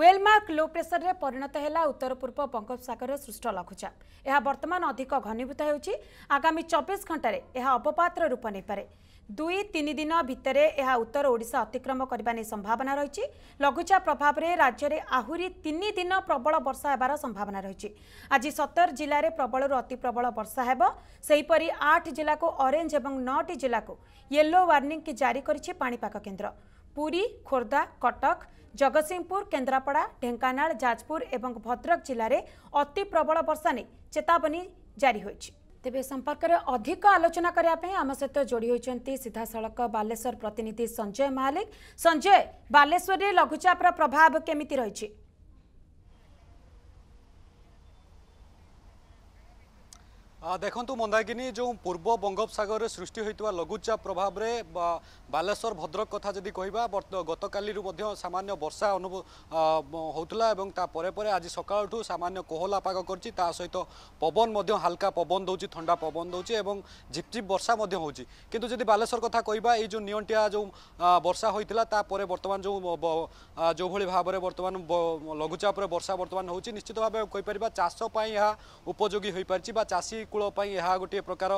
well mark ଲୋ ପ୍ରେସରରେ ପରିଣତ ହେଲା ଉତ୍ତର ପୂର୍ବ ବଙ୍ଗୋପସାଗରରେ ସୃଷ୍ଟ ଲଘୁଚାପ ଏହା ବର୍ତ୍ତମାନ ଅଧିକ ଘନୀଭୂତ ହେଉଛି ଆଗାମୀ ଚବିଶ ଘଣ୍ଟାରେ ଏହା ଅବପାତର ରୂପ ନେଇପାରେ ଦୁଇ ତିନି ଦିନ ଭିତରେ ଏହା ଉତ୍ତର ଓଡ଼ିଶା ଅତିକ୍ରମ କରିବା ନେଇ ସମ୍ଭାବନା ରହିଛି ଲଘୁଚାପ ପ୍ରଭାବରେ ରାଜ୍ୟରେ ଆହୁରି ତିନି ଦିନ ପ୍ରବଳ ବର୍ଷା ହେବାର ସମ୍ଭାବନା ରହିଛି ଆଜି ସତର ଜିଲ୍ଲାରେ ପ୍ରବଳରୁ ଅତି ପ୍ରବଳ ବର୍ଷା ହେବ ସେହିପରି ଆଠ ଜିଲ୍ଲାକୁ ଅରେଞ୍ଜ ଏବଂ ନଅଟି ଜିଲ୍ଲାକୁ ୟେଲୋ ୱାର୍ଣ୍ଣିଂ ଜାରି କରିଛି ପାଣିପାଗ କେନ୍ଦ୍ର ପୁରୀ ଖୋର୍ଦ୍ଧା କଟକ ଜଗତସିଂହପୁର କେନ୍ଦ୍ରାପଡ଼ା ଢେଙ୍କାନାଳ ଯାଜପୁର ଏବଂ ଭଦ୍ରକ ଜିଲ୍ଲାରେ ଅତି ପ୍ରବଳ ବର୍ଷା ନେଇ ଚେତାବନୀ ଜାରି ହୋଇଛି ତେବେ ସମ୍ପର୍କରେ ଅଧିକ ଆଲୋଚନା କରିବା ପାଇଁ ଆମ ସହିତ ଯୋଡ଼ି ହୋଇଛନ୍ତି ସିଧାସଳଖ ବାଲେଶ୍ୱର ପ୍ରତିନିଧି ସଞ୍ଜୟ ମହାଲିକ ସଞ୍ଜୟ ବାଲେଶ୍ୱରରେ ଲଘୁଚାପର ପ୍ରଭାବ କେମିତି ରହିଛି দেখন্তু মন্দাকিনী যে পূর্ব বঙ্গোপসাগরের সৃষ্টি হয়েছে লঘুচাপ প্রভাবে বালেশ্বর ভদ্রক কথা যদি কহবা গতকাল সামান্য বর্ষা অনুভব হোলা এবং তাপরে পরে আজ সকালঠু সামান্য কোহলা পাগ করছি তা সহিত পবন হালকা পবন দৌছি থা পবন দৌছি এবং ঝিপঝিপ বর্ষা হচ্ছে কিন্তু যদি বালেশ্বর কথা কহবা এই যে নিয়ন্টিয়া যে বর্ষা হয়েছিল তাপরে বর্তমান যে যেভাবে ভাবে বর্তমান লঘুচাপরে বর্ষা বর্তমান হচ্ছে নিশ্চিত ভাবে কইপার চাষ উপযোগী হয়ে পারছি বা চাষী উপকূল পাই ଏହା ଗୋଟିଏ ପ୍ରକାର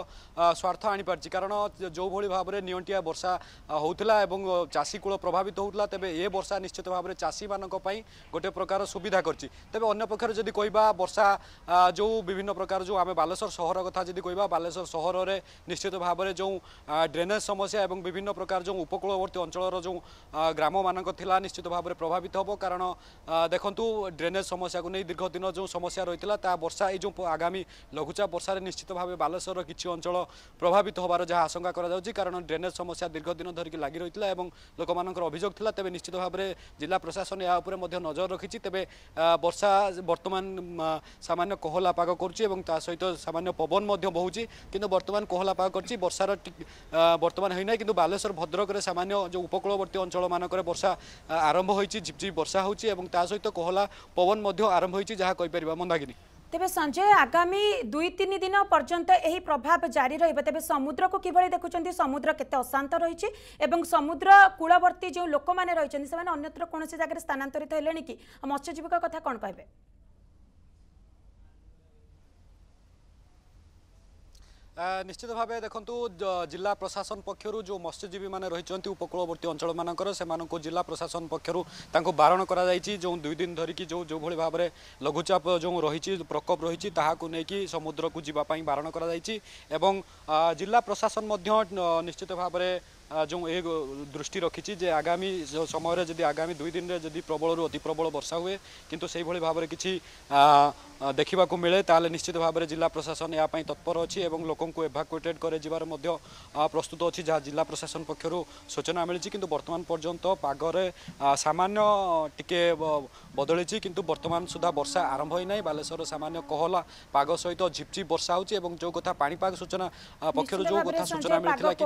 ସ୍ୱାର୍ଥ ଆଣିପାରିଛି କାରଣ ଯେଉଁଭଳି ଭାବରେ ନିଅଣ୍ଟିଆ ବର୍ଷା ହେଉଥିଲା ଏବଂ ଚାଷୀକୂଳ ପ୍ରଭାବିତ ହେଉଥିଲା ତେବେ ଏ ବର୍ଷା ନିଶ୍ଚିତ ଭାବରେ ଚାଷୀମାନଙ୍କ ପାଇଁ ଗୋଟିଏ ପ୍ରକାର ସୁବିଧା କରିଛି ତେବେ ଅନ୍ୟ ପକ୍ଷରେ ଯଦି କହିବା ବର୍ଷା ଯେଉଁ ବିଭିନ୍ନ ପ୍ରକାର ଯେଉଁ ଆମେ ବାଲେଶ୍ୱର ସହର କଥା ଯଦି କହିବା ବାଲେଶ୍ୱର ସହରରେ ନିଶ୍ଚିତ ଭାବରେ ଯେଉଁ ଡ୍ରେନେଜ୍ ସମସ୍ୟା ଏବଂ ବିଭିନ୍ନ ପ୍ରକାର ଯେଉଁ ଉପକୂଳବର୍ତ୍ତୀ ଅଞ୍ଚଳର ଯେଉଁ ଗ୍ରାମମାନଙ୍କ ଥିଲା ନିଶ୍ଚିତ ଭାବରେ ପ୍ରଭାବିତ ହେବ କାରଣ ଦେଖନ୍ତୁ ଡ୍ରେନେଜ୍ ସମସ୍ୟାକୁ ନେଇ ଦୀର୍ଘ ଦିନ ଯେଉଁ ସମସ୍ୟା ରହିଥିଲା ତାହା ବର୍ଷା ଏଇ ଯେଉଁ ଆଗାମୀ ଲଘୁଚାପ ବର୍ଷାରେ নিশ্চিত ভাবে বালেশ্বরর কিছু অঞ্চল প্রভাবিত হবার যা আশঙ্কা করা যাচ্ছে কারণ ড্রেনেজ সমস্যা দীর্ঘদিন ধরিকি লাগি রয়েছিল এবং লোকমানর অভিযোগ লা তবে নিশ্চিত ভাবে জেলা প্রশাসন এ উপরে নজর রাখি তবে বর্ষা বর্তমান সামান্য কোহলা পাগ করছে এবং তা সহিত সামান্য পবন বহুছি কিন্তু বর্তমান কোহলা পাগ করছে বর্ষার বর্তমান হয়ে না কিন্তু বালেশ্বর ভদ্রকরে সামান্য যে উপকূলবর্তী অঞ্চল মানকরে বর্ষা আরম্ভ হয়েছে ঝিপঝিপ বর্ষা হচ্ছে এবং তা সহিত কোহলা পবন আরম্ভ হয়েছে যা কইপার মন্দাকিনী তেবে সঞ্জয় আগামী দুই তিন দিন পর্যন্ত এই প্রভাব জারি রহব তবে সমুদ্রক কিভাবে দেখুম সমুদ্র কেতে অশান্ত রয়েছে এবং সমুদ্র কূলবর্তী যে লোক রয়েছেন সে অন্যত্র কোণী জায়গায় স্থানান্তরিত হলে কি মৎস্যজীবী কথা কম কে ନିଶ୍ଚିତ ଭାବେ ଦେଖନ୍ତୁ ଜିଲ୍ଲା ପ୍ରଶାସନ ପକ୍ଷରୁ ଯେଉଁ ମତ୍ସ୍ୟଜୀବୀମାନେ ରହିଛନ୍ତି ଉପକୂଳବର୍ତ୍ତୀ ଅଞ୍ଚଳମାନଙ୍କର ସେମାନଙ୍କୁ ଜିଲ୍ଲା ପ୍ରଶାସନ ପକ୍ଷରୁ ତାଙ୍କୁ ବାରଣ କରାଯାଇଛି ଯେଉଁ ଦୁଇ ଦିନ ଧରିକି ଯେଉଁ ଯେଉଁଭଳି ଭାବରେ ଲଘୁଚାପ ଯେଉଁ ରହିଛି ପ୍ରକୋପ ରହିଛି ତାହାକୁ ନେଇକି ସମୁଦ୍ରକୁ ଯିବା ପାଇଁ ବାରଣ କରାଯାଇଛି ଏବଂ ଜିଲ୍ଲା ପ୍ରଶାସନ ମଧ୍ୟ ନିଶ୍ଚିତ ଭାବରେ ଯେଉଁ ଏ ଦୃଷ୍ଟି ରଖିଛି ଯେ ଆଗାମୀ ସମୟରେ ଯଦି ଆଗାମୀ ଦୁଇ ଦିନରେ ଯଦି ପ୍ରବଳରୁ ଅତି ପ୍ରବଳ ବର୍ଷା ହୁଏ କିନ୍ତୁ ସେହିଭଳି ଭାବରେ କିଛି ଦେଖିବାକୁ ମିଳେ ତାହେଲେ ନିଶ୍ଚିତ ଭାବରେ ଜିଲ୍ଲା ପ୍ରଶାସନ ଏହା ପାଇଁ ତତ୍ପର ଅଛି ଏବଂ ଲୋକଙ୍କୁ ଏଭାକୁଏଟେଡ୍ କରାଯିବାର ମଧ୍ୟ ପ୍ରସ୍ତୁତ ଅଛି ଯାହା ଜିଲ୍ଲା ପ୍ରଶାସନ ପକ୍ଷରୁ ସୂଚନା ମିଳିଛି କିନ୍ତୁ ବର୍ତ୍ତମାନ ପର୍ଯ୍ୟନ୍ତ ପାଗରେ ସାମାନ୍ୟ ଟିକେ ବଦଳିଛି କିନ୍ତୁ ବର୍ତ୍ତମାନ ସୁଦ୍ଧା ବର୍ଷା ଆରମ୍ଭ ହୋଇନାହିଁ ବାଲେଶ୍ୱର ସାମାନ୍ୟ କହଲା ପାଗ ସହିତ ଝିପଝିପ ବର୍ଷା ହେଉଛି ଏବଂ ଯେଉଁ କଥା ପାଣିପାଗ ସୂଚନା ପକ୍ଷରୁ ଯେଉଁ କଥା ସୂଚନା ମିଳିଥିଲା କି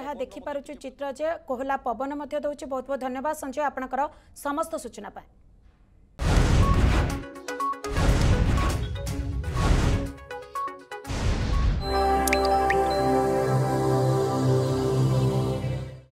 जहाँ देखिपुँ चित्र जे कोहला पवन दौर बहुत बहुत धन्यवाद संजय आपणकर समस्त सूचना